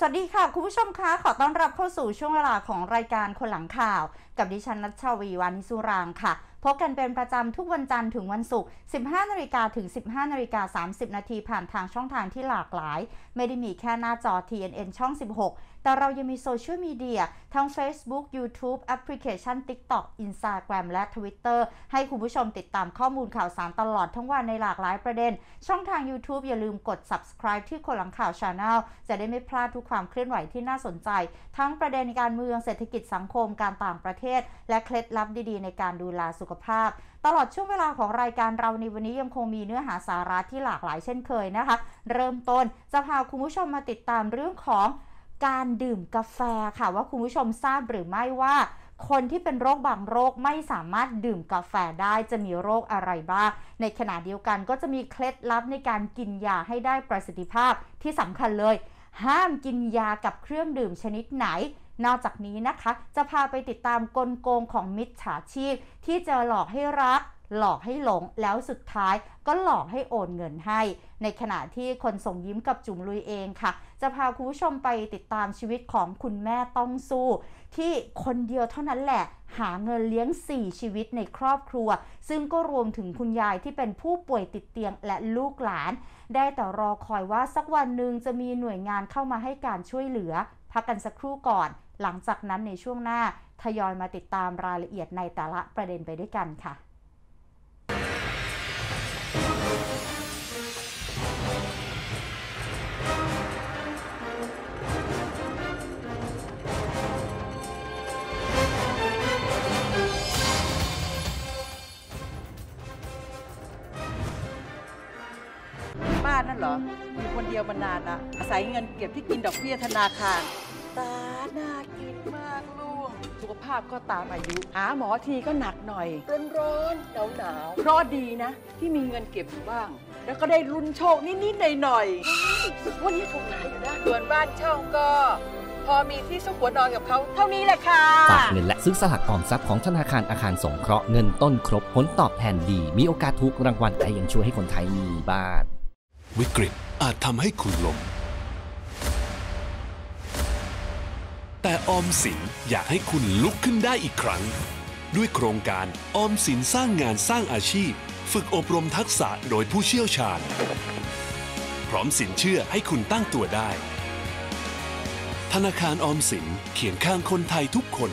สวัสดีค่ะ คุณผู้ชมคะขอต้อนรับเข้าสู่ช่วงเวลาของรายการคนหลังข่าว กับดิฉันนัชชาวีวานิสุรางค่ะ พบกันเป็นประจำทุกวันจันทร์ถึงวันศุกร์15นาฬิกาถึง 15นาฬิกา30นาทีผ่านทางช่องทางที่หลากหลาย ไม่ได้มีแค่หน้าจอ TNN ช่อง 16แต่เรายังมีโซเชียลมีเดียทั้ง Facebook YouTube แอปพลิเคชัน TikTok Instagram และ Twitter ให้คุณผู้ชมติดตามข้อมูลข่าวสารตลอดทั้งวันในหลากหลายประเด็น ช่องทาง YouTube อย่าลืมกด subscribe ที่คนหลังข่าว Channel จะได้ไม่พลาดทุกความเคลื่อนไหวที่น่าสนใจ ทั้งประเด็นการเมืองเศรษฐกิจสังคมการต่างประเทศและเคล็ดลับดี ๆ ในการดูแลสุขภาพ ตลอดช่วงเวลาของรายการเราในวันนี้ยังคงมีเนื้อหาสาระที่หลากหลายเช่นเคยนะคะ เริ่มต้นจะพาคุณผู้ชมมาติดตามเรื่องของการดื่มกาแฟค่ะว่าคุณผู้ชมทราบหรือไม่ว่า คนที่เป็นโรคบาง โรคไม่สามารถดื่มกาแฟได้จะมีโรคอะไรบ้าง ในขณะเดียวกันก็จะมีเคล็ด ลับในการกินยาให้ได้ประสิทธิภาพที่สำคัญเลย ห้ามกินยากับเครื่องดื่มชนิดไหน นอกจากนี้นะคะ จะพาไปติดตามกลโกงของมิจฉาชีพ ที่จะหลอกให้รักหลอกให้หลงแล้วสุดท้ายก็หลอกให้โอนเงินให้ ในขณะที่คนส่งยิ้มกับจุ๋มลุยเองค่ะ จะพาคุณผู้ชมไปติดตามชีวิตของคุณแม่ต้องสู้ ที่คนเดียวเท่านั้นแหละ หาเงินเลี้ยง 4 ชีวิตในครอบครัว ซึ่งก็รวมถึงคุณยายที่เป็นผู้ป่วยติดเตียงและลูกหลาน ได้แต่รอคอยว่าสักวันหนึ่งจะมีหน่วยงานเข้ามาให้การช่วยเหลือพักกันสักครู่ก่อน หลังจากนั้นในช่วงหน้าทยอยมาติดตามรายละเอียดในแต่ละประเด็นไปด้วยกันค่ะนั่นเหรออยู่คนเดียวมานานละอาศัยเงินเก็บที่กินดอกเบี้ยธนาคาร ตาหน้ากินมากลูกสุขภาพก็ตามอายุหาหมอทีก็หนักหน่อยร้อนร้อนหนาวหนาวเพราะดีนะ ที่มีเงินเก็บอยู่บ้าง แล้วก็ได้รุนโชคนิดๆหน่อยๆวันนี้ถูกหลายอยู่นะส่วนบ้านช่องก็ พอมีที่ซุกหัวนอนกับเขาเท่านี้แหละค่ะฝากเงินและซื้อสลักออมทรัพย์ของธนาคารอาคารสงเคราะห์เงินต้นครบผลตอบแทนดี มีโอกาสทุกรางวัลแต่ยังช่วยให้คนไทยมีบ้านวิกฤตอาจทำให้คุณล้ม แต่ออมสินอยากให้คุณลุกขึ้นได้อีกครั้ง ด้วยโครงการออมสินสร้างงานสร้างอาชีพ ฝึกอบรมทักษะโดยผู้เชี่ยวชาญ พร้อมสินเชื่อให้คุณตั้งตัวได้ ธนาคารออมสินเขียนข้างคนไทยทุกคน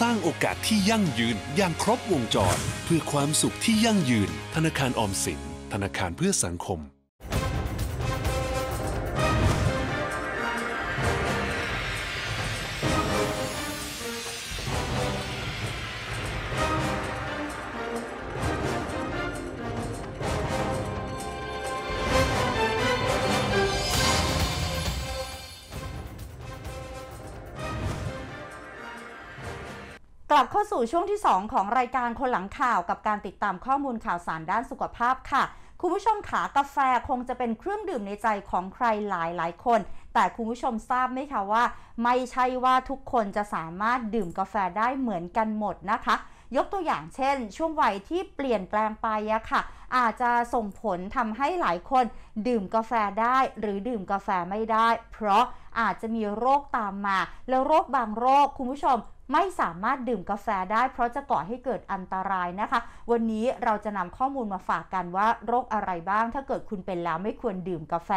สร้างโอกาสที่ยั่งยืนอย่างครบวงจรเพื่อความสุขที่ยั่งยืนธนาคารออมสินธนาคารเพื่อสังคมลับเข้าสู่ช่วงที่ 2 ของรายการคนหลังข่าวกับการติดตามข้อมูลข่าวสารด้านสุขภาพค่ะ คุณผู้ชมขากาแฟคงจะเป็นเครื่องดื่มในใจของใครหลายหลายคน แต่คุณผู้ชมทราบไหมคะว่า ไม่ใช่ว่าทุกคนจะสามารถดื่มกาแฟได้เหมือนกันหมดนะคะ ยกตัวอย่างเช่นช่วงวัยที่เปลี่ยนแปลงไปอะค่ะ อาจจะส่งผลทำให้หลายคน ดื่มกาแฟได้ หรือดื่มกาแฟไม่ได้ เพราะอาจจะมีโรคตามมา แล้วโรคบางโรคคุณผู้ชมไม่สามารถดื่มกาแฟได้ เพราะจะก่อให้เกิดอันตรายนะคะ วันนี้เราจะนำข้อมูลมาฝากกันว่า โรคอะไรบ้างถ้าเกิดคุณเป็นแล้วไม่ควรดื่มกาแฟ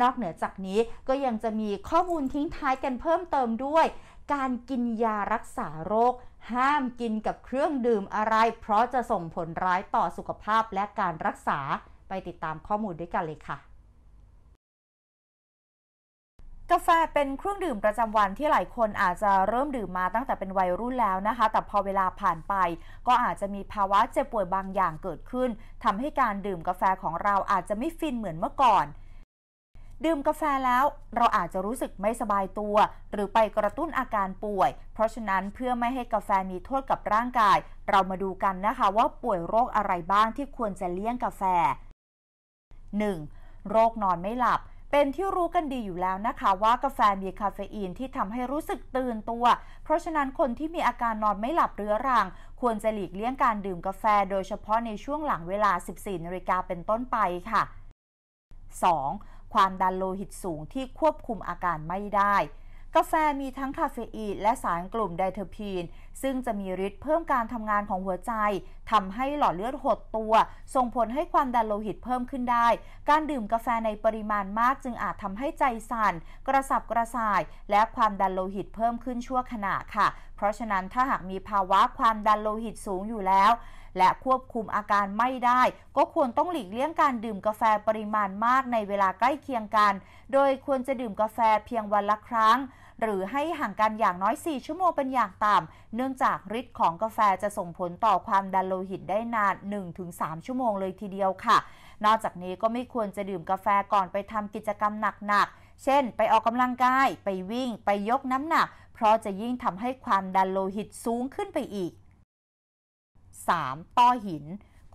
นอกเหนือจากนี้ก็ยังจะมีข้อมูลทิ้งท้ายกันเพิ่มเติมด้วย การกินยารักษาโรค ห้ามกินกับเครื่องดื่มอะไร เพราะจะส่งผลร้ายต่อสุขภาพและการรักษาไปติดตามข้อมูลด้วยกันเลยค่ะกาแฟเป็นเครื่องดื่มประจำวันที่หลายคนอาจจะเริ่มดื่มมาตั้งแต่เป็นวัยรุ่นแล้วนะคะ แต่พอเวลาผ่านไป ก็อาจจะมีภาวะเจ็บป่วยบางอย่างเกิดขึ้น ทำให้การดื่มกาแฟของเราอาจจะไม่ฟินเหมือนเมื่อก่อน ดื่มกาแฟแล้วเราอาจจะรู้สึกไม่สบายตัว หรือไปกระตุ้นอาการป่วย เพราะฉะนั้นเพื่อไม่ให้กาแฟมีโทษกับร่างกาย เรามาดูกันนะคะว่าป่วยโรคอะไรบ้างที่ควรจะเลี่ยงกาแฟ 1. โรคนอนไม่หลับเป็นที่รู้กันดีอยู่แล้วนะคะ ว่ากาแฟมีคาเฟอีนที่ทำให้รู้สึกตื่นตัว เพราะฉะนั้นคนที่มีอาการนอนไม่หลับเรื้อรัง ควรจะหลีกเลี่ยงการดื่มกาแฟโดยเฉพาะในช่วงหลังเวลา 14นาฬิกาเป็นต้นไปค่ะ 2. ความดันโลหิตสูงที่ควบคุมอาการไม่ได้กาแฟมีทั้งคาเฟอีนและสารกลุ่มไดเทอร์พีนซึ่งจะมีฤทธิ์เพิ่มการทำงานของหัวใจ ทำให้หลอดเลือดหดตัว ส่งผลให้ความดันโลหิตเพิ่มขึ้นได้ การดื่มกาแฟในปริมาณมากจึงอาจทำให้ใจสั่น กระสับกระส่ายและความดันโลหิตเพิ่มขึ้นชั่วขณะค่ะ เพราะฉะนั้นถ้าหากมีภาวะความดันโลหิตสูงอยู่แล้วและควบคุมอาการไม่ได้ ก็ควรต้องหลีกเลี่ยงการดื่มกาแฟปริมาณมากในเวลาใกล้เคียงกัน โดยควรจะดื่มกาแฟเพียงวันละครั้ง หรือให้ห่างกันอย่างน้อย 4 ชั่วโมงเป็นอย่างต่ำ เนื่องจากฤทธิ์ของกาแฟจะส่งผลต่อความดันโลหิตได้นาน 1-3 ชั่วโมงเลยทีเดียวค่ะ นอกจากนี้ก็ไม่ควรจะดื่มกาแฟก่อนไปทำกิจกรรมหนักๆ เช่น ไปออกกำลังกาย ไปวิ่ง ไปยกน้ำหนัก เพราะจะยิ่งทำให้ความดันโลหิตสูงขึ้นไปอีก 3. ต้อหิน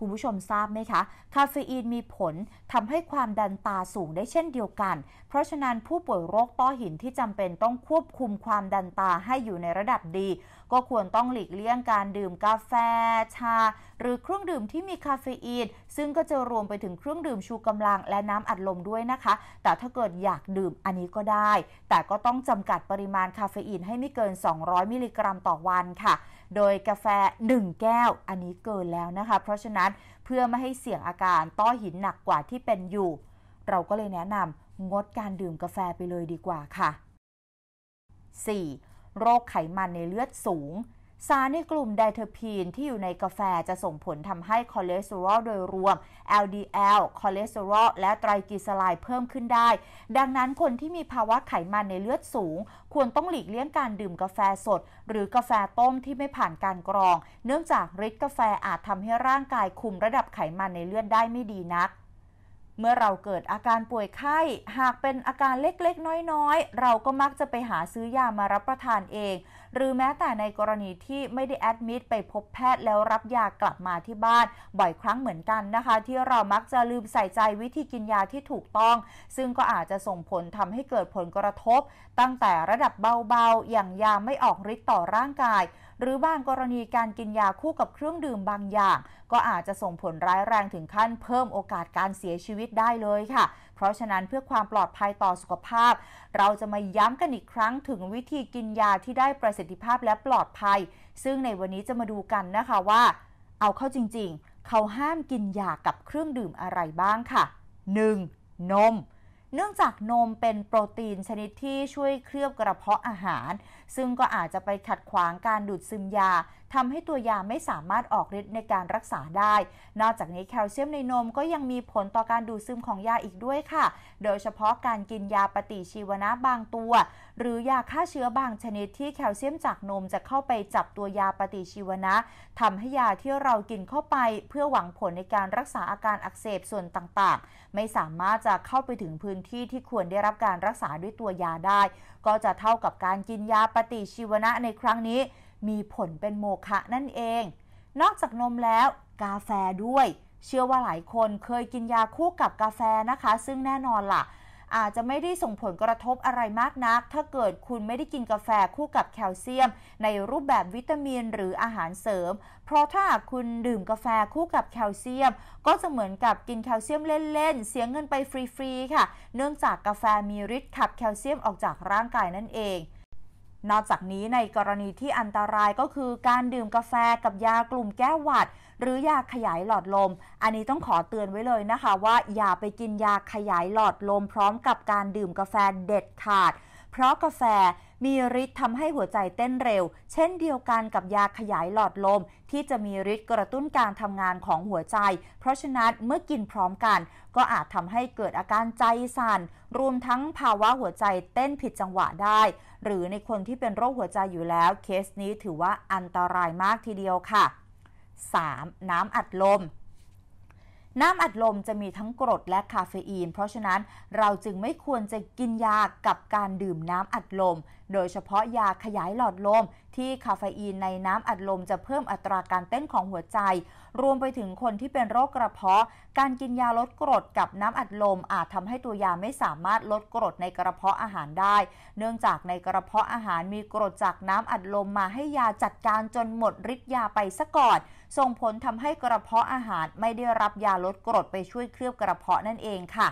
คุณผู้ชมทราบไหมคะ คาเฟอีนมีผลทำให้ความดันตาสูงได้เช่นเดียวกัน เพราะฉะนั้นผู้ป่วยโรคต้อหินที่จำเป็นต้องควบคุมความดันตาให้อยู่ในระดับดีก็ควรต้องหลีกเลี่ยงการดื่มกาแฟชา หรือเครื่องดื่มที่มีคาเฟอีน ซึ่งก็จะรวมไปถึงเครื่องดื่มชูกำลังและน้ำอัดลมด้วยนะคะ แต่ถ้าเกิดอยากดื่มอันนี้ก็ได้ แต่ก็ต้องจำกัดปริมาณคาเฟอีนให้ไม่เกิน 200 มิลลิกรัมต่อวันค่ะ โดยกาแฟ 1 แก้วอันนี้เกินแล้วนะคะ เพราะฉะนั้นเพื่อไม่ให้เสี่ยงอาการต้อหินหนักกว่าที่เป็นอยู่ เราก็เลยแนะนำงดการดื่มกาแฟไปเลยดีกว่าค่ะ 4. โรคไขมันในเลือดสูงสารในกลุ่มไดเทอร์พีนที่อยู่ในกาแฟจะส่งผลทำให้คอเลสเตอรอลโดยรวม LDL คอเลสเตอรอลและไตรกลีเซอไรด์เพิ่มขึ้นได้ ดังนั้นคนที่มีภาวะไขมันในเลือดสูง ควรต้องหลีกเลี่ยงการดื่มกาแฟสด หรือกาแฟต้มที่ไม่ผ่านการกรอง เนื่องจากฤทธิ์กาแฟอาจทำให้ร่างกายคุมระดับไขมันในเลือดได้ไม่ดีนักเมื่อเราเกิดอาการป่วยไข้ หากเป็นอาการเล็กๆ น้อยๆ เราก็มักจะไปหาซื้อยามารับประทานเอง หรือแม้แต่ในกรณีที่ไม่ได้แอดมิดไปพบแพทย์แล้วรับยากลับมาที่บ้าน บ่อยครั้งเหมือนกันนะคะที่เรามักจะลืมใส่ใจวิธีกินยาที่ถูกต้อง ซึ่งก็อาจจะส่งผลทำให้เกิดผลกระทบ ตั้งแต่ระดับเบาๆ อย่างยาไม่ออกฤทธิ์ต่อร่างกายหรือบางกรณีการกินยาคู่กับเครื่องดื่มบางอย่าง ก็อาจจะส่งผลร้ายแรงถึงขั้นเพิ่มโอกาสการเสียชีวิตได้เลยค่ะ เพราะฉะนั้นเพื่อความปลอดภัยต่อสุขภาพ เราจะมาย้ำกันอีกครั้งถึงวิธีกินยาที่ได้ประสิทธิภาพและปลอดภัย ซึ่งในวันนี้จะมาดูกันนะคะว่า เอาเข้าจริงๆ เขาห้ามกินยากับเครื่องดื่มอะไรบ้างค่ะ 1. นมเนื่องจากนมเป็นโปรตีนชนิดที่ช่วยเคลือบกระเพาะอาหาร ซึ่งก็อาจจะไปขัดขวางการดูดซึมยาทำให้ตัวยาไม่สามารถออกฤทธิ์ในการรักษาได้ นอกจากนี้แคลเซียมในนมก็ยังมีผลต่อการดูดซึมของยาอีกด้วยค่ะ โดยเฉพาะการกินยาปฏิชีวนะบางตัว หรือยาฆ่าเชื้อบางชนิดที่แคลเซียมจากนมจะเข้าไปจับตัวยาปฏิชีวนะทำให้ยาที่เรากินเข้าไปเพื่อหวังผลในการรักษาอาการอักเสบส่วนต่างๆ ไม่สามารถจะเข้าไปถึงพื้นที่ที่ควรได้รับการรักษาด้วยตัวยาได้ ก็จะเท่ากับการกินยาปฏิชีวนะในครั้งนี้มีผลเป็นโมฆะนั่นเอง นอกจากนมแล้ว กาแฟด้วย เชื่อว่าหลายคนเคยกินยาคู่กับกาแฟนะคะ ซึ่งแน่นอนล่ะอาจจะไม่ได้ส่งผลกระทบอะไรมากนัก ถ้าเกิดคุณไม่ได้กินกาแฟคู่กับแคลเซียม ในรูปแบบวิตามินหรืออาหารเสริม เพราะถ้าคุณดื่มกาแฟคู่กับแคลเซียม ก็จะเหมือนกับกินแคลเซียมเล่น ๆ เสียเงินไปฟรีๆค่ะ เนื่องจากกาแฟมีฤทธิ์ขับแคลเซียมออกจากร่างกายนั่นเองนอกจากนี้ในกรณีที่อันตรายก็คือการดื่มกาแฟกับยากลุ่มแก้หวัด หรือยาขยายหลอดลม อันนี้ต้องขอเตือนไว้เลยนะคะ ว่าอย่าไปกินยาขยายหลอดลม พร้อมกับการดื่มกาแฟเด็ดขาด เพราะกาแฟมีฤทธิ์ทำให้หัวใจเต้นเร็ว เช่นเดียวกันกับยาขยายหลอดลม ที่จะมีฤทธิ์กระตุ้นการทำงานของหัวใจ เพราะฉะนั้นเมื่อกินพร้อมกัน ก็อาจทำให้เกิดอาการใจสัน่น รวมทั้งภาวะหัวใจเต้นผิดจังหวะได้ หรือในคนที่เป็นโรคหัวใจอยู่แล้ว เคสนี้ถือว่าอันตรายมากทีเดียวค่ะ 3. น้ำอัดลม น้ำอัดลมจะมีทั้งกรดและคาเฟอีน เพราะฉะนั้นเราจึงไม่ควรจะกินยากับการดื่มน้ำอัดลมโดยเฉพาะยาขยายหลอดลม ที่คาเฟอีนในน้ำอัดลมจะเพิ่มอัตราการเต้นของหัวใจ รวมไปถึงคนที่เป็นโรคกระเพาะ การกินยาลดกรดกับน้ำอัดลม อาจทำให้ตัวยาไม่สามารถลดกรดในกระเพาะอาหารได้ เนื่องจากในกระเพาะอาหารมีกรดจากน้ำอัดลมมาให้ยาจัดการจนหมดฤทธิ์ยาไปซะก่อนส่งผลทำให้กระเพาะอาหารไม่ได้รับยาลดกรดไปช่วยเคลือบกระเพาะนั่นเองค่ะ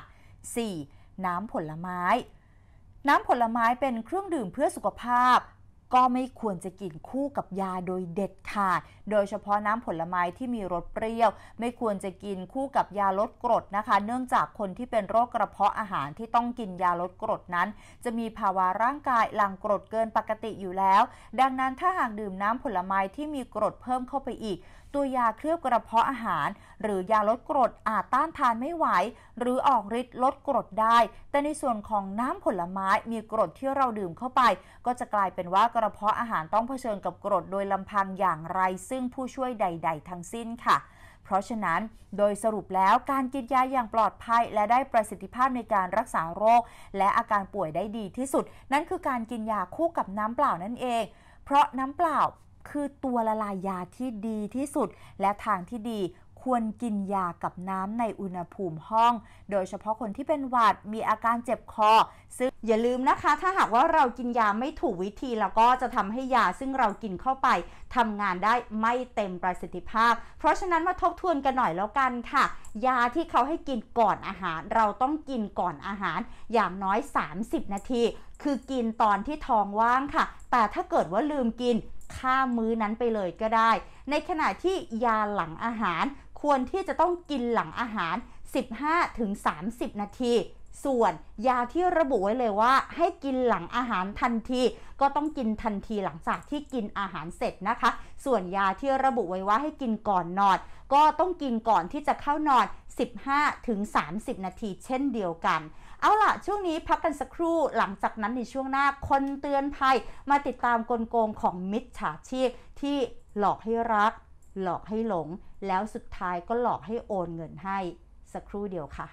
4. น้ำผลไม้น้ำผลไม้เป็นเครื่องดื่มเพื่อสุขภาพ ก็ไม่ควรจะกินคู่กับยาโดยเด็ดขาด โดยเฉพาะน้ำผลไม้ที่มีรสเปรี้ยว ไม่ควรจะกินคู่กับยาลดกรดนะคะ เนื่องจากคนที่เป็นโรคกระเพาะอาหารที่ต้องกินยาลดกรดนั้น จะมีภาวะร่างกายหลั่งกรดเกินปกติอยู่แล้ว ดังนั้นถ้าหากดื่มน้ำผลไม้ที่มีกรดเพิ่มเข้าไปอีกตัวยาเคลือบกระเพาะอาหาร หรือยาลดกรดอาจต้านทานไม่ไหว หรือออกฤทธิ์ลดกรดได้ แต่ในส่วนของน้ำผลไม้มีกรดที่เราดื่มเข้าไป ก็จะกลายเป็นว่ากระเพาะอาหารต้องเผชิญกับกรดโดยลำพังอย่างไรซึ่งผู้ช่วยใดๆ ทั้งสิ้นค่ะ เพราะฉะนั้นโดยสรุปแล้วการกินยาอย่างปลอดภัย และได้ประสิทธิภาพในการรักษาโรค และอาการป่วยได้ดีที่สุด นั่นคือการกินยาคู่กับน้ำเปล่านั่นเองเพราะน้ำเปล่าคือตัวละลายยาที่ดีที่สุดและทางที่ดีควรกินยากับน้ำในอุณหภูมิห้อง โดยเฉพาะคนที่เป็นหวัดมีอาการเจ็บคอ ซึ่ง อย่าลืมนะคะ ถ้าหากว่าเรากินยาไม่ถูกวิธี แล้วก็จะทำให้ยาซึ่งเรากินเข้าไปทำงานได้ไม่เต็มประสิทธิภาพ เพราะฉะนั้นมาทบทวนกันหน่อยแล้วกันค่ะ ยาที่เขาให้กินก่อนอาหาร เราต้องกินก่อนอาหารอย่างน้อย 30 นาที คือกินตอนที่ท้องว่างค่ะ แต่ถ้าเกิดว่าลืมกินข้ามมื้อนั้นไปเลยก็ได้ ในขณะที่ยาหลังอาหาร ควรที่จะต้องกินหลังอาหาร 15-30 นาที ส่วนยาที่ระบุไว้เลยว่าให้กินหลังอาหารทันที ก็ต้องกินทันทีหลังจากที่กินอาหารเสร็จนะคะ ส่วนยาที่ระบุไว้ว่าให้กินก่อนนอนก็ต้องกินก่อนที่จะเข้านอน15-30 นาที เช่นเดียวกันเอาล่ะ ช่วงนี้พักกันสักครู่หลังจากนั้นในช่วงหน้าคนเตือนภัย มาติดตามกลโกงของมิจฉาชีพที่หลอกให้รักหลอกให้หลงแล้วสุดท้ายก็หลอกให้โอนเงินให้สักครู่เดียวค่ะ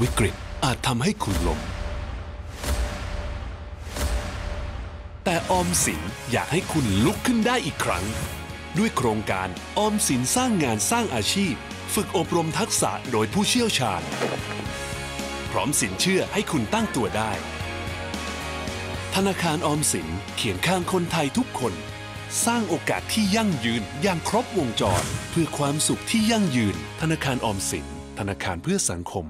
วิกฤตอาจทำให้คุณล้ม แต่ออมสินอยากให้คุณลุกขึ้นได้อีกครั้ง ด้วยโครงการออมสินสร้างงานสร้างอาชีพ ฝึกอบรมทักษะโดยผู้เชี่ยวชาญ พร้อมสินเชื่อให้คุณตั้งตัวได้ ธนาคารออมสินเขียนข้างคนไทยทุกคน สร้างโอกาสที่ยั่งยืนอย่างครบวงจรเพื่อความสุขที่ยั่งยืน ธนาคารออมสินธนาคารเพื่อสังคม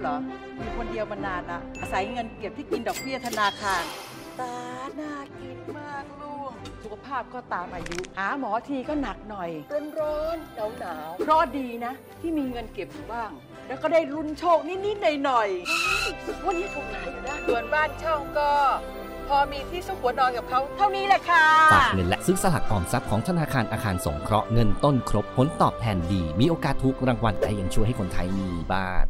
เหรออยู่คนเดียวมานานนะอาศัยเงินเก็บที่กินดอกเบี้ยธนาคาร ตาหน้ากินมากลูกสุขภาพก็ตามอายุ หาหมอทีก็หนักหน่อยร้อนร้อนหนาวหนาวเพราะดีนะที่มีเงินเก็บอยู่บ้าง แล้วก็ได้รุนโชคนิด ๆ หน่อยๆวันนี้ถูกหลายอยู่นะส่วนบ้านเช่าก็ พอมีที่ซุกหัวนอนกับเขาเท่านี้แหละค่ะฝากเงินและซื้อสลักออมทรัพย์ของธนาคารอาคารสงเคราะห์เงินต้นครบผลตอบแทนดี มีโอกาสถูกรางวัลแต่ยังช่วยให้คนไทยมีบ้าน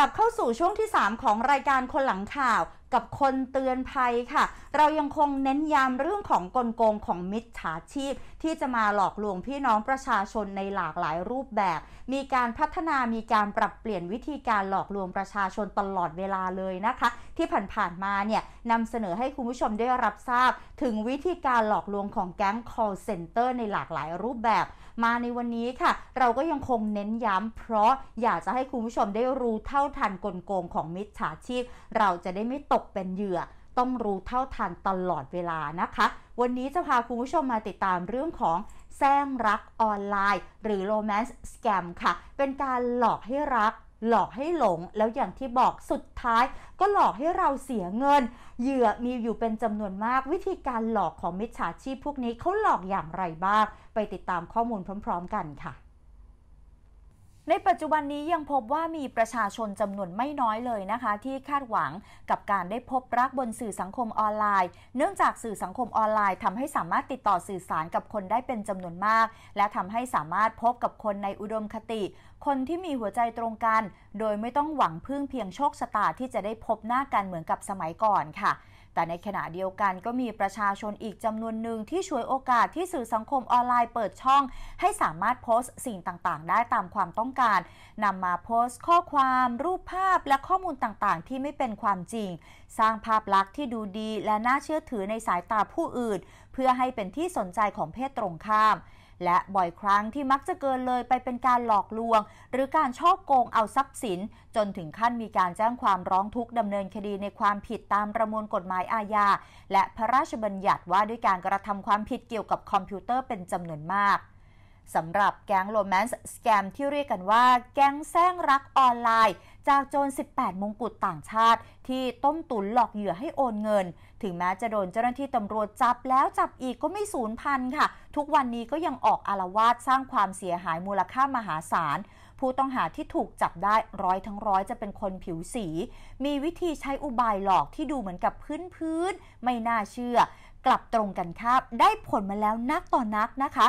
ลับเข้าสู่ช่วงที่ 3 ของรายการคนหลังข่าวกับคนเตือนภัยค่ะ เรายังคงเน้นย้ำเรื่องของกลโกงของมิจฉาชีพ ที่จะมาหลอกลวงพี่น้องประชาชนในหลากหลายรูปแบบ มีการพัฒนามีการปรับเปลี่ยนวิธีการหลอกลวงประชาชนตลอดเวลาเลยนะคะ ที่ผ่านๆมาเนี่ยนำเสนอให้คุณผู้ชมได้รับทราบถึงวิธีการหลอกลวงของแก๊ง call center ในหลากหลายรูปแบบมาในวันนี้ค่ะเราก็ยังคงเน้นย้ำเพราะอยากจะให้คุณผู้ชมได้รู้เท่าทันกลโกงของมิจฉาชีพ เราจะได้ไม่ตกเป็นเหยื่อต้องรู้เท่าทันตลอดเวลานะคะ วันนี้จะพาคุณผู้ชมมาติดตามเรื่องของแซงรักออนไลน์ หรือ romance scam ค่ะ เป็นการหลอกให้รักหลอกให้หลงแล้วอย่างที่บอกสุดท้ายก็หลอกให้เราเสียเงินเหยื่อมีอยู่เป็นจำนวนมากวิธีการหลอกของมิจฉาชีพพวกนี้เขาหลอกอย่างไรบ้าง ไปติดตามข้อมูลพร้อมๆกันค่ะในปัจจุบันนี้ยังพบว่ามีประชาชนจำนวนไม่น้อยเลยนะคะ ที่คาดหวังกับการได้พบรักบนสื่อสังคมออนไลน์ เนื่องจากสื่อสังคมออนไลน์ทำให้สามารถติดต่อสื่อสารกับคนได้เป็นจำนวนมาก และทำให้สามารถพบกับคนในอุดมคติ คนที่มีหัวใจตรงกันโดยไม่ต้องหวังพึ่งเพียงโชคชะตาที่จะได้พบหน้ากันเหมือนกับสมัยก่อนค่ะแต่ในขณะเดียวกันก็มีประชาชนอีกจำนวนหนึ่งที่ช่วยโอกาสที่สื่อสังคมออนไลน์เปิดช่อง ให้สามารถโพสต์สิ่งต่างๆ ได้ตามความต้องการนำมาโพสต์ ข้อความ รูปภาพและข้อมูลต่างๆ ที่ไม่เป็นความจริง สร้างภาพลักษณ์ที่ดูดีและน่าเชื่อถือในสายตาผู้อื่น เพื่อให้เป็นที่สนใจของเพศตรงข้ามและบ่อยครั้งที่มักจะเกินเลยไปเป็นการหลอกลวง หรือการช่อโกงเอาทรัพย์สิน จนถึงขั้นมีการแจ้งความร้องทุกข์ดำเนินคดีในความผิดตามประมวลกฎหมายอาญาและพระราชบัญญัติว่าด้วยการกระทำความผิดเกี่ยวกับคอมพิวเตอร์เป็นจำนวนมากสำหรับแก๊งโรแมนต์สแกมที่เรียกกันว่าแก๊งแซงรักออนไลน์จากโจร 18 มงกุฎต่างชาติ ที่ต้มตุ๋นหลอกเหยื่อให้โอนเงิน ถึงแม้จะโดนเจ้าหน้าที่ตำรวจจับแล้วจับอีกก็ไม่สูญพันธ์ค่ะ ทุกวันนี้ก็ยังออกอารวาสสร้างความเสียหายมูลค่ามหาศาล ผู้ต้องหาที่ถูกจับได้ร้อยทั้งร้อย จะเป็นคนผิวสี มีวิธีใช้อุบายหลอกที่ดูเหมือนกับพื้นพื้นไม่น่าเชื่อ กลับตรงกันข้ามได้ผลมาแล้วนักต่อนนักนะคะ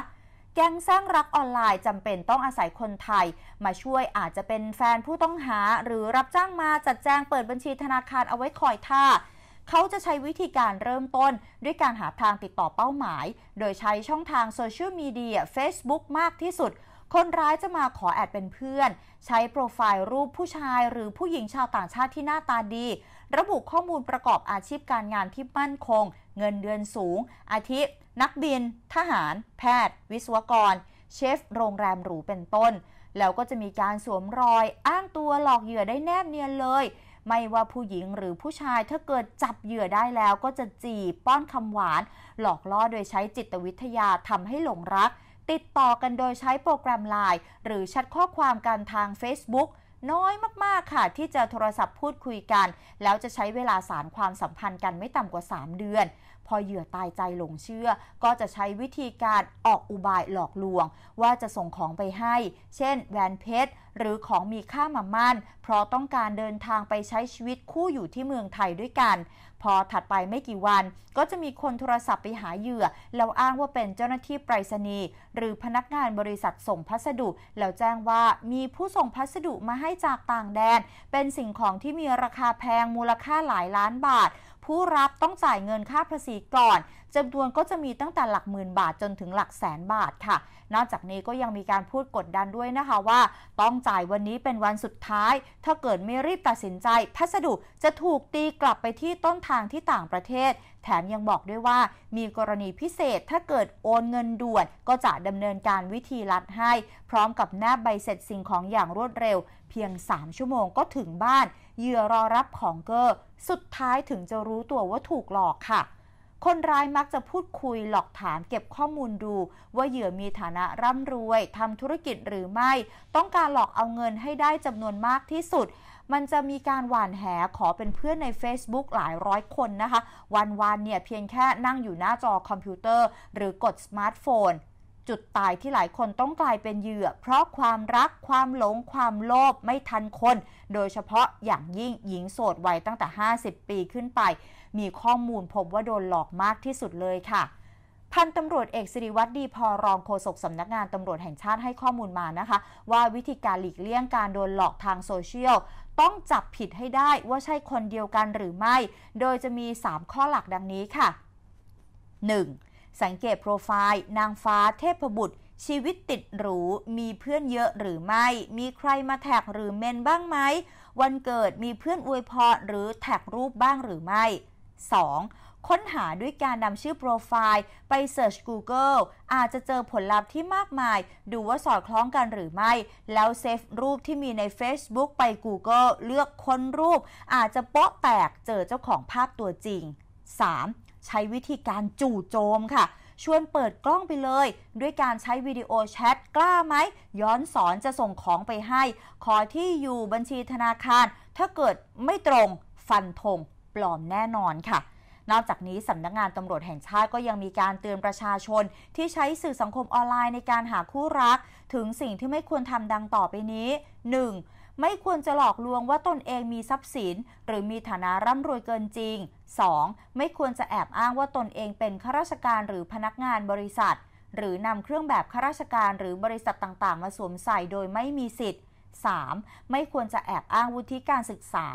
แก๊งสร้างรักออนไลน์จำเป็นต้องอาศัยคนไทย มาช่วยอาจจะเป็นแฟนผู้ต้องหา หรือรับจ้างมาจัดแจงเปิดบัญชีธนาคารเอาไว้คอยท่า เขาจะใช้วิธีการเริ่มต้นด้วยการหาทางติดต่อเป้าหมาย โดยใช้ช่องทาง โซเชียลมีเดีย Facebook มากที่สุด คนร้ายจะมาขอแอดเป็นเพื่อน ใช้โปรไฟล์รูปผู้ชาย หรือผู้หญิงชาวต่างชาติที่หน้าตาดี ระบุข้อมูลประกอบอาชีพการงานที่มั่นคงเงินเดือนสูง อาทิ นักบิน ทหาร แพทย์ วิศวกร เชฟ โรงแรมหรู เป็นต้น แล้วก็จะมีการสวมรอย อ้างตัวหลอกเหยื่อได้แนบเนียนเลย ไม่ว่าผู้หญิงหรือผู้ชายถ้าเกิดจับเหยื่อได้แล้วก็จะจีบ ป้อนคำหวาน หลอกล่อโดยใช้จิตวิทยาทำให้หลงรัก ติดต่อกันโดยใช้โปรแกรมไลน์ หรือชัดข้อความกันทาง Facebook น้อยมากๆค่ะที่จะโทรศัพท์พูดคุยกัน แล้วจะใช้เวลาสารความสัมพันธ์กันไม่ต่ำกว่า 3 เดือนพอเหยื่อตายใจหลงเชื่อก็จะใช้วิธีการออกอุบายหลอกลวง ว่าจะส่งของไปให้ เช่นแหวนเพชรหรือของมีค่ามามั่นเพราะต้องการเดินทางไปใช้ชีวิตคู่อยู่ที่เมืองไทยด้วยกัน พอถัดไปไม่กี่วัน ก็จะมีคนโทรศัพท์ไปหาเหยื่อ แล้วอ้างว่าเป็นเจ้าหน้าที่ไปรษณีย์หรือพนักงานบริษัทส่งพัสดุ แล้วแจ้งว่ามีผู้ส่งพัสดุมาให้จากต่างแดน เป็นสิ่งของที่มีราคาแพงมูลค่าหลายล้านบาทผู้รับต้องจ่ายเงินค่าภาษีก่อนจำนวนก็จะมีตั้งแต่หลักหมื่นบาทจนถึงหลักแสนบาทค่ะ นอกจากนี้ก็ยังมีการพูดกดดันด้วยนะคะว่า ต้องจ่ายวันนี้เป็นวันสุดท้าย ถ้าเกิดไม่รีบตัดสินใจ พัสดุจะถูกตีกลับไปที่ต้นทางที่ต่างประเทศ แถมยังบอกด้วยว่ามีกรณีพิเศษถ้าเกิดโอนเงินด่วนก็จะดำเนินการวิธีรัดให้ พร้อมกับแนบาใบเสร็จสิ่งของอย่างรวดเร็ว เพียง 3 ชั่วโมงก็ถึงบ้านเหยื่อรอรับของเกอร์ สุดท้ายถึงจะรู้ตัวว่าถูกหลอกค่ะ คนร้ายมักจะพูดคุยหลอกถามเก็บข้อมูลดู ว่าเหยื่อมีฐานะร่ำรวยทำธุรกิจหรือไม่ ต้องการหลอกเอาเงินให้ได้จำนวนมากที่สุด มันจะมีการหวานแหขอเป็นเพื่อนใน Facebook หลายร้อยคนนะคะ วันๆเนี่ยเพียงแค่นั่งอยู่หน้าจอคอมพิวเตอร์ หรือกดสมาร์ทโฟนจุดตายที่หลายคนต้องกลายเป็นเหยื่อ เพราะความรักความหลงความโลภไม่ทันคน โดยเฉพาะอย่างยิ่งหญิงโสดวัยตั้งแต่ 50 ปีขึ้นไป มีข้อมูลพบว่าโดนหลอกมากที่สุดเลยค่ะ พันตำรวจ เอกสิริวัตรดีพอรองโฆษกสำนักงานตำรวจแห่งชาติให้ข้อมูลมานะคะ ว่าวิธีการหลีกเลี่ยงการโดนหลอกทางโซเชียลต้องจับผิดให้ได้ว่าใช่คนเดียวกันหรือไม่ โดยจะมี 3 ข้อหลักดังนี้ค่ะ 1. สังเกตโปรไฟล์ นางฟ้าเทพบุตร ชีวิตติดหรูมีเพื่อนเยอะหรือไม่ มีใครมาแท็กหรือเมนบ้างไหม วันเกิดมีเพื่อนอวยพรหรือแท็กรูปบ้างหรือไม่ 2. ค้นหาด้วยการนำชื่อโปรไฟล์ไปเสิร์ช Google อาจจะเจอผลลัพธ์ที่มากมาย ดูว่าสอดคล้องกันหรือไม่ แล้วเซฟรูปที่มีใน Facebook ไป Google เลือกค้นรูป อาจจะโป๊ะแตกเจอเจ้าของภาพตัวจริง 3. ใช้วิธีการจู่โจมค่ะชวนเปิดกล้องไปเลย ด้วยการใช้วิดีโอแชทกล้าไหมย้อนสอนจะส่งของไปให้ ขอที่อยู่บัญชีธนาคาร ถ้าเกิดไม่ตรงฟันธงปลอมแน่นอนค่ะ นอกจากนี้สำนักงงานตำรวจแห่งชาติก็ยังมีการเตือนประชาชน ที่ใช้สื่อสังคมออนไลน์ในการหาคู่รัก ถึงสิ่งที่ไม่ควรทำดังต่อไปนี้ 1. ไม่ควรจะหลอกลวงว่าตนเองมีทรัพย์สิน หรือมีฐานะร่ำรวยเกินจริง 2. ไม่ควรจะแอบอ้างว่าตนเองเป็นข้าราชการหรือพนักงานบริษัท หรือนำเครื่องแบบข้าราชการหรือบริษัทต่างๆ มาสวมใส่โดยไม่มีสิทธิ์ 3. ไม่ควรจะแอบอ้างวุฒิการศึกษา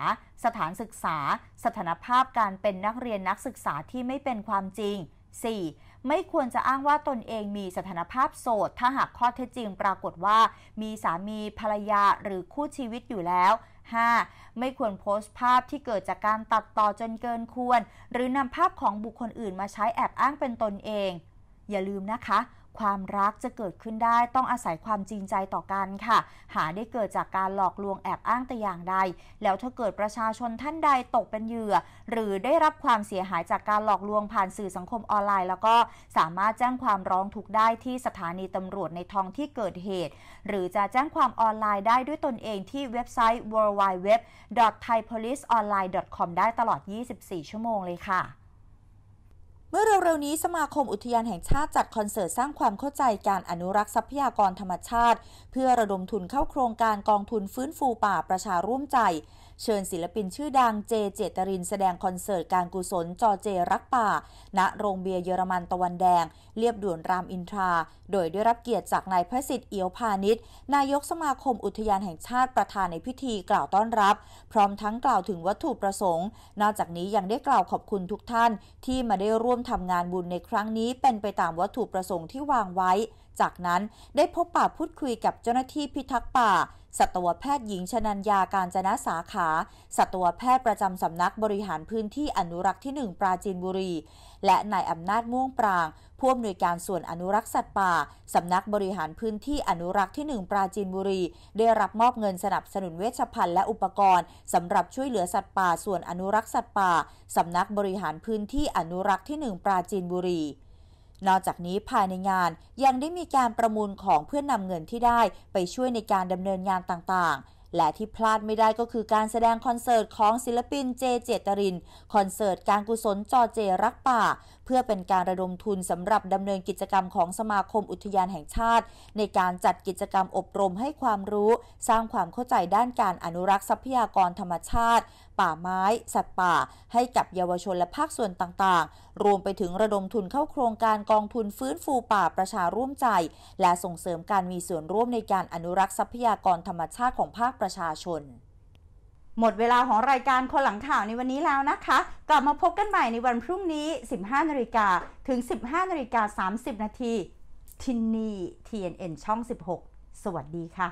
สถานศึกษา สถานภาพการเป็นนักเรียนนักศึกษาที่ไม่เป็นความจริง 4. ไม่ควรจะอ้างว่าตนเองมีสถานภาพโสด ถ้าหากข้อเท็จจริงปรากฏว่า มีสามีภรรยาหรือคู่ชีวิตอยู่แล้ว 5. ไม่ควรโพสต์ภาพที่เกิดจากการตัดต่อจนเกินควร หรือนำภาพของบุคคลอื่นมาใช้แอบอ้างเป็นตนเอง อย่าลืมนะคะความรักจะเกิดขึ้นได้ ต้องอาศัยความจริงใจต่อกันค่ะ หาได้เกิดจากการหลอกลวงแอบอ้างแต่อย่างใด แล้วถ้าเกิดประชาชนท่านใดตกเป็นเหยื่อ หรือได้รับความเสียหายจากการหลอกลวงผ่านสื่อสังคมออนไลน์แล้วก็สามารถแจ้งความร้องทุกข์ได้ที่สถานีตำรวจในท้องที่เกิดเหตุ หรือจะแจ้งความออนไลน์ได้ด้วยตนเองที่เว็บไซต์ www.thaipoliceonline.com ได้ตลอด 24 ชั่วโมงเลยค่ะมื่อเร็วๆนี้สมาคมอุทยานแห่งชาติจัดคอนเสิร์ตสร้างความเข้าใจการอนุรักษ์ทรัพยากรธรรมชาติ เพื่อระดมทุนเข้าโครงการกองทุนฟื้นฟูป่าประชาร่วมใจ เชิญศิลปินชื่อดังเจเจตรินแสดงคอนเสิร์ตการกุศลจอเจรักป่า ณโรงเบียร์เยอรมันตะวันแดงเรียบด่วนรามอินทรา โดยได้รับเกียรติจากนายพระสิทธิ์เอียวพาณิชย์นายกสมาคมอุทยานแห่งชาติประธานในพิธีกล่าวต้อนรับ พร้อมทั้งกล่าวถึงวัตถุประสงค์ นอกจากนี้ยังได้กล่าวขอบคุณทุกท่านที่มาได้ร่วมทำงานบุญในครั้งนี้ เป็นไปตามวัตถุประสงค์ที่วางไว้ จากนั้นได้พบปะพูดคุยกับเจ้าหน้าที่พิทักษ์ป่าสัตวแพทย์หญิงชนัญญาการจนะสาขา สัตวแพทย์ประจำสำนักบริหารพื้นที่อนุรักษ์ที่ 1 ปราจีนบุรี และนายอำนาจม่วงปรางผู้อำนวยการส่วนอนุรักษ์สัตว์ป่าสำนักบริหารพื้นที่อนุรักษ์ที่ 1 ปราจีนบุรีได้รับมอบเงินสนับสนุนเวชภัณฑ์และอุปกรณ์สำหรับช่วยเหลือสัตว์ป่า ส่วนอนุรักษ์สัตว์ป่าสำนักบริหารพื้นที่อนุรักษ์ที่ 1 ปราจีนบุรี นอกจากนี้ภายในงานยังได้มีการประมูลของเพื่อนนำเงินที่ได้ไปช่วยในการดำเนินงานต่างๆ และที่พลาดไม่ได้ก็คือการแสดงคอนเสิร์ตของศิลปินเจเจตรินคอนเสิร์ตการกุศล จอเจรักป่าเพื่อเป็นการระดมทุนสำหรับดำเนินกิจกรรมของสมาคมอุทยานแห่งชาติ ในการจัดกิจกรรมอบรมให้ความรู้ สร้างความเข้าใจด้านการอนุรักษ์ทรัพยากรธรรมชาติ ป่าไม้สัตว์ป่า ให้กับเยาวชนและภาคส่วนต่าง ๆ รวมไปถึงระดมทุนเข้าโครงการกองทุนฟื้นฟูป่าประชาร่วมใจ และส่งเสริมการมีส่วนร่วมในการอนุรักษ์ทรัพยากรธรรมชาติของภาคประชาชนหมดเวลาของรายการคนหลังข่าวในวันนี้แล้วนะคะ กลับมาพบกันใหม่ในวันพรุ่งนี้ 15นาฬิกาถึง 15นาฬิกา30นาทีที่นี่ TNN ช่อง 16 สวัสดีค่ะ